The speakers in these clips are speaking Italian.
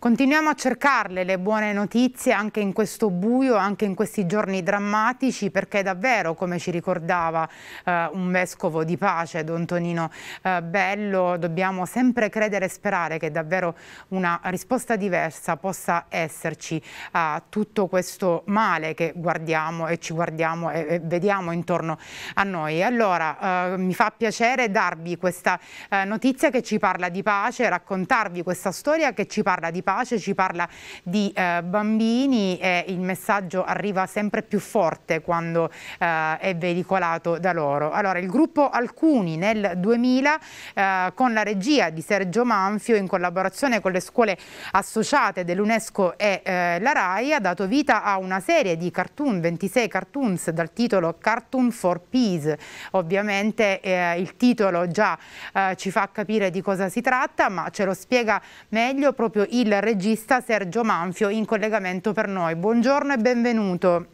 Continuiamo a cercarle le buone notizie anche in questo buio, anche in questi giorni drammatici, perché davvero, come ci ricordava eh, un vescovo di pace, Don Tonino eh, Bello, dobbiamo sempre credere e sperare che davvero una risposta diversa possa esserci a tutto questo male che guardiamo e ci guardiamo e, e vediamo intorno a noi. Allora, eh, mi fa piacere darvi questa eh, notizia che ci parla di pace, raccontarvi questa storia che ci parla di pace pace, ci parla di eh, bambini e il messaggio arriva sempre più forte quando eh, è veicolato da loro. Allora, il gruppo Alcuni nel 2000 eh, con la regia di Sergio Manfio in collaborazione con le scuole associate dell'UNESCO e eh, la RAI ha dato vita a una serie di cartoon, 26 cartoons dal titolo Cartoon for Peace. Ovviamente eh, il titolo già eh, ci fa capire di cosa si tratta, ma ce lo spiega meglio proprio il il regista Sergio Manfio in collegamento per noi. Buongiorno e benvenuto.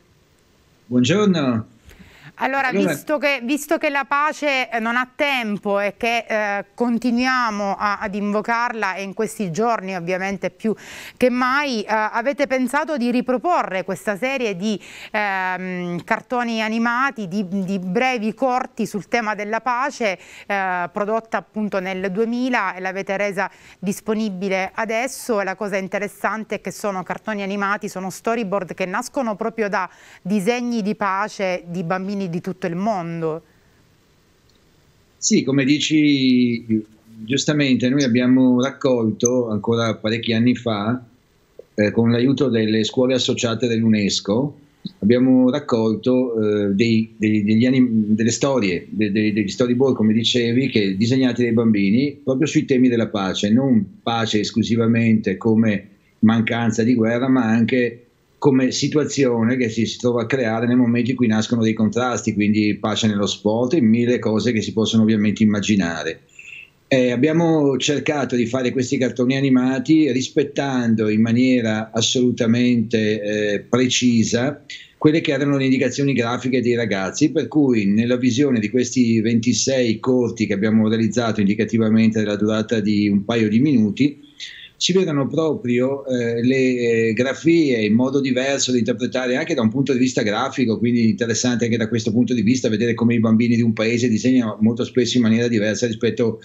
Buongiorno. Allora, visto che, visto che, la pace eh, non ha tempo e che eh, continuiamo a, ad invocarla e in questi giorni ovviamente più che mai, eh, avete pensato di riproporre questa serie di ehm, cartoni animati, di, di, brevi corti sul tema della pace, eh, prodotta appunto nel 2000 e l'avete resa disponibile adesso la cosa interessante è che sono cartoni animati, sono storyboard che nascono proprio da disegni di pace di bambini cittadini di tutto il mondo. Sì, come dici giustamente, noi abbiamo raccolto ancora parecchi anni fa, eh, con l'aiuto delle scuole associate dell'UNESCO, abbiamo raccolto eh, dei, dei, degli anim- delle storie, de- de- degli storyboard, come dicevi, che, disegnati dai bambini proprio sui temi della pace, non pace esclusivamente come mancanza di guerra, ma anche come situazione che si, si trova a creare nel momento in cui nascono dei contrasti, quindi pace nello sport e mille cose che si possono ovviamente immaginare. Eh, abbiamo cercato di fare questi cartoni animati rispettando in maniera assolutamente eh, precisa quelle che erano le indicazioni grafiche dei ragazzi, per cui nella visione di questi 26 corti che abbiamo realizzato indicativamente della durata di un paio di minuti, ci vedono proprio eh, le eh, grafie in modo diverso da interpretare anche da un punto di vista grafico, quindi interessante anche da questo punto di vista vedere come i bambini di un paese disegnano molto spesso in maniera diversa rispetto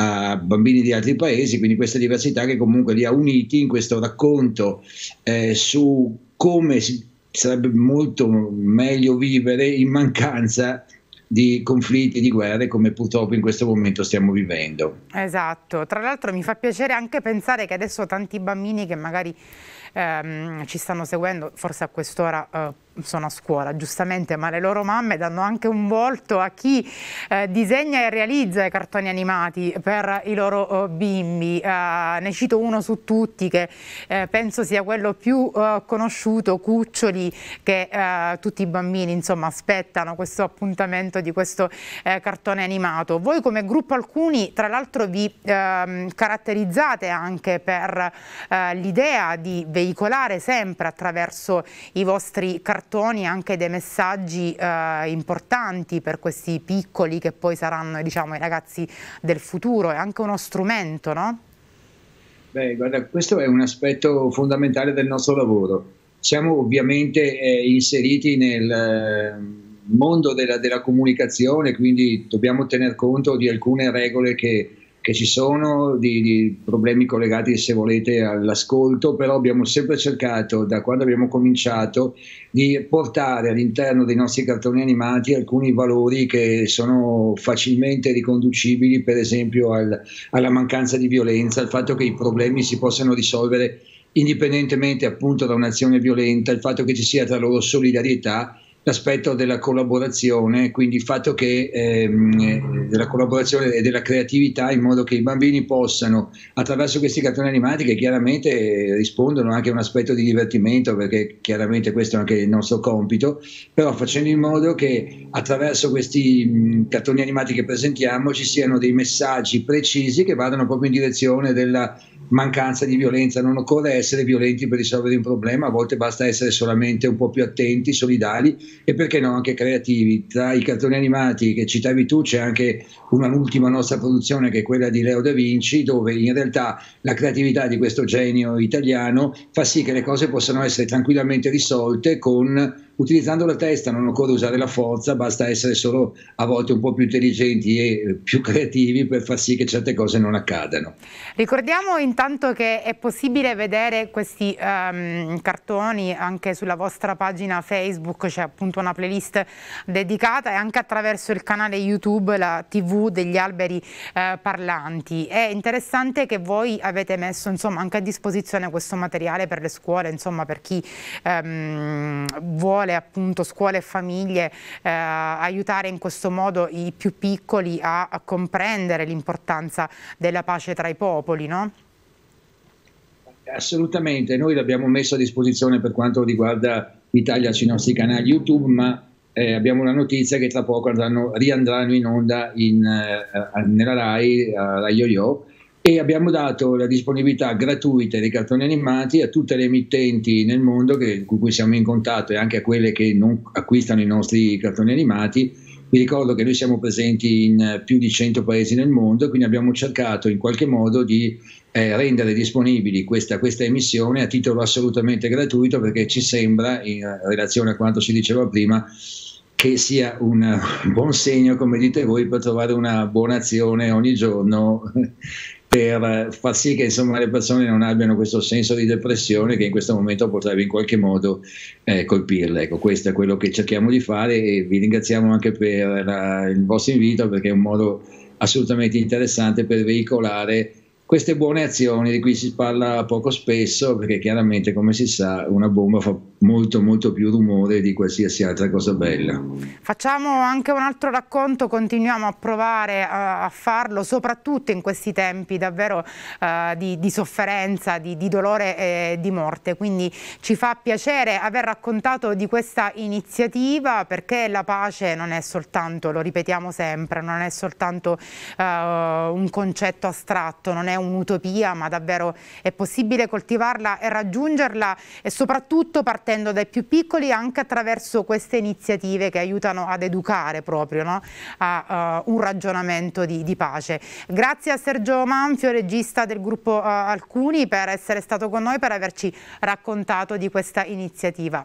a bambini di altri paesi, quindi questa diversità che comunque li ha uniti in questo racconto eh, su come si, sarebbe molto meglio vivere in mancanza di di conflitti, di guerre come purtroppo in questo momento stiamo vivendo. Esatto, tra l'altro mi fa piacere anche pensare che adesso tanti bambini che magari ehm, ci stanno seguendo, forse a quest'ora eh, sono a scuola giustamente, ma le loro mamme danno anche un volto a chi eh, disegna e realizza i cartoni animati per i loro eh, bimbi. Eh, ne cito uno su tutti che eh, penso sia quello più eh, conosciuto, Cuccioli, che eh, tutti i bambini insomma, aspettano questo appuntamento di questo cartone animato. Voi come gruppo alcuni tra l'altro vi ehm, caratterizzate anche per l'idea di veicolare veicolare sempre attraverso i vostri cartoni anche dei messaggi eh, importanti per questi piccoli che poi saranno diciamo, i ragazzi del futuro, è anche uno strumento, no? Beh, guarda, questo è un aspetto fondamentale del nostro lavoro. Siamo ovviamente eh, inseriti nel eh, mondo della, della comunicazione, quindi dobbiamo tener conto di alcune regole che che ci sono, di, di, problemi collegati, se volete, all'ascolto, però abbiamo sempre cercato, da quando abbiamo cominciato, di portare all'interno dei nostri cartoni animati alcuni valori che sono facilmente riconducibili, per esempio, al, alla mancanza di violenza, al fatto che i problemi si possano risolvere indipendentemente appunto da un'azione violenta, il fatto che ci sia tra loro solidarietà l'aspetto della collaborazione, quindi il fatto che ehm, della collaborazione e della creatività in modo che i bambini possano, attraverso questi cartoni animati che chiaramente eh, rispondono anche a un aspetto di divertimento, perché chiaramente questo è anche il nostro compito, però facendo in modo che attraverso questi mh, cartoni animati che presentiamo ci siano dei messaggi precisi che vadano proprio in direzione della mancanza di violenza, non occorre essere violenti per risolvere un problema, a volte basta essere solamente un po' più attenti, solidali e perché no anche creativi. Tra i cartoni animati che citavi tu c'è anche un'ultima nostra produzione che è quella di Leo da Vinci, dove in realtà la creatività di questo genio italiano fa sì che le cose possano essere tranquillamente risolte con utilizzando la testa non occorre usare la forza, basta essere solo a volte un po' più intelligenti e eh, più creativi per far sì che certe cose non accadano. Ricordiamo intanto che è possibile vedere questi um, cartoni anche sulla vostra pagina Facebook, c'è appunto una playlist dedicata e anche attraverso il canale YouTube, la TV degli alberi eh, parlanti. È interessante che voi avete messo insomma, anche a disposizione questo materiale per le scuole, insomma, per chi ehm, vuole vuole appunto scuole e famiglie eh, aiutare in questo modo i più piccoli a, a comprendere l'importanza della pace tra i popoli, no? Assolutamente, noi l'abbiamo messo a disposizione per quanto riguarda l'Italia sui nostri canali YouTube, ma eh, abbiamo la notizia che tra poco andranno, riandranno in onda in, eh, nella RAI, a Rai Yo-Yo, e abbiamo dato la disponibilità gratuita dei cartoni animati a tutte le emittenti nel mondo che, con cui siamo in contatto e anche a quelle che non acquistano i nostri cartoni animati. Vi ricordo che noi siamo presenti in eh, più di 100 paesi nel mondo, quindi abbiamo cercato in qualche modo di eh, rendere disponibili questa, questa, emissione a titolo assolutamente gratuito perché ci sembra, in relazione a quanto si diceva prima, che sia un eh, buon segno, come dite voi, per trovare una buona azione ogni giorno per far sì che insomma, le persone non abbiano questo senso di depressione che in questo momento potrebbe in qualche modo eh, colpirle. Ecco, questo è quello che cerchiamo di fare e vi ringraziamo anche per la, il vostro invito perché è un modo assolutamente interessante per veicolare queste buone azioni di cui si parla poco spesso perché chiaramente come si sa una bomba fa molto molto più rumore di qualsiasi altra cosa bella. Facciamo anche un altro racconto, continuiamo a provare a, a farlo, soprattutto in questi tempi davvero uh, di, di, sofferenza, di, di dolore e di morte. Quindi ci fa piacere aver raccontato di questa iniziativa perché la pace non è soltanto, lo ripetiamo sempre, non è soltanto uh, un concetto astratto, non è un'utopia, ma davvero è possibile coltivarla e raggiungerla e soprattutto partecipare partendo dai più piccoli anche attraverso queste iniziative che aiutano ad educare proprio no? a uh, un ragionamento di, di, pace. Grazie a Sergio Manfio, regista del gruppo uh, Alcuni, per essere stato con noi, per averci raccontato di questa iniziativa.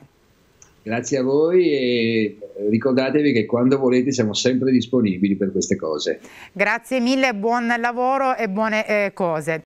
Grazie a voi e ricordatevi che quando volete siamo sempre disponibili per queste cose. Grazie mille, buon lavoro e buone eh, cose.